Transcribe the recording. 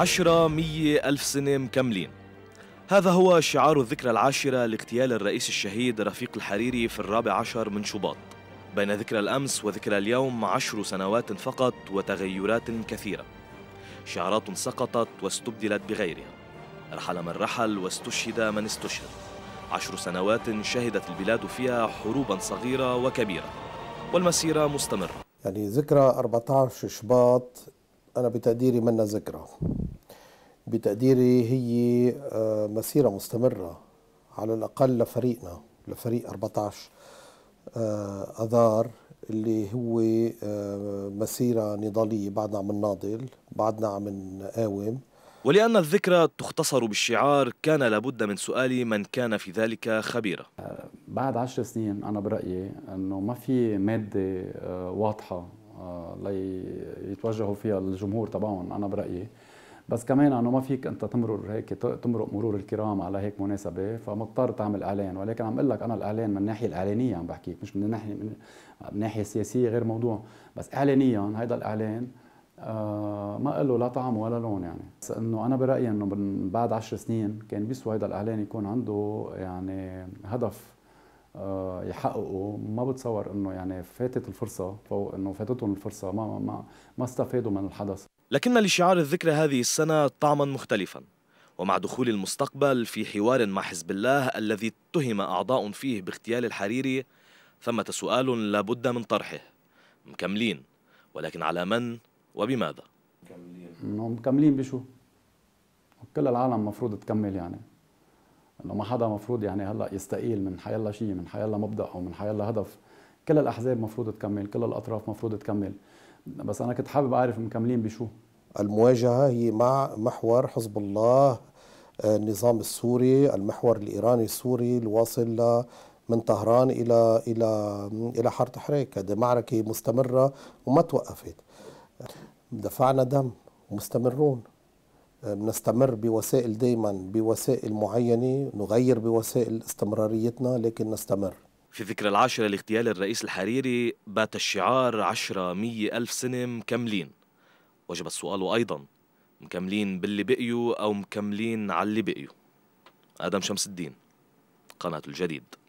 عشرة مية ألف سنة مكملين هذا هو شعار الذكرى العاشرة لاغتيال الرئيس الشهيد رفيق الحريري في الرابع عشر من شباط بين ذكرى الأمس وذكرى اليوم عشر سنوات فقط وتغيرات كثيرة شعارات سقطت واستبدلت بغيرها رحل من رحل واستشهد من استشهد عشر سنوات شهدت البلاد فيها حروبا صغيرة وكبيرة والمسيرة مستمرة يعني ذكرى 14 شباط أنا بتقديري منا ذكرى بتقديري هي آه، مسيرة مستمرة على الأقل لفريقنا لفريق 14 آه، أذار اللي هو آه، مسيرة نضالية بعدنا عم نناضل بعدنا عم نقاوم ولأن الذكرى تختصر بالشعار كان لابد من سؤال من كان في ذلك خبيرا بعد عشر سنين أنا برأيي أنه ما في مادة واضحة ليتوجهوا فيها الجمهور تبعهم أنا برأيي بس كمان انه ما فيك انت تمرر هيك تمرق مرور الكرام على هيك مناسبه فمضطر تعمل اعلان ولكن عم اقول لك انا الاعلان من الناحيه الاعلانيه عم بحكيك مش من الناحيه من الناحيه السياسيه غير موضوع بس اعلانيا هذا الاعلان آه ما له لا طعم ولا لون يعني بس انه انا برايي انه من بعد عشر سنين كان بيسوى هذا الاعلان يكون عنده يعني هدف آه يحققه ما بتصور انه يعني فاتت الفرصه فوق انه فاتتهم الفرصه ما ما ما استفادوا من الحدث لكن لشعار الذكرى هذه السنة طعما مختلفا ومع دخول المستقبل في حوار مع حزب الله الذي اتهم أعضاء فيه باغتيال الحريري ثمة سؤال لابد من طرحه مكملين ولكن على من وبماذا؟ مكملين مكملين بشو؟ كل العالم مفروض تكمل يعني انه ما حدا مفروض يعني هلا يستقيل من حيلا شيء من حيلا مبدا او من حيلا هدف كل الاحزاب مفروض تكمل كل الاطراف مفروض تكمل بس انا كنت حابب اعرف مكملين بشو المواجهه هي مع محور حزب الله آه، النظام السوري المحور الايراني السوري الواصل من طهران الى الى الى حاره حريك هذه معركه مستمره وما توقفت دفعنا دم ومستمرون آه، بنستمر بوسائل دائما بوسائل معينه نغير بوسائل استمراريتنا لكن نستمر في ذكرى العاشرة لاغتيال الرئيس الحريري بات الشعار عشرة مية ألف سنة مكملين وجب السؤال أيضا مكملين باللي بقيوا أو مكملين على اللي بقيوا آدم شمس الدين قناة الجديد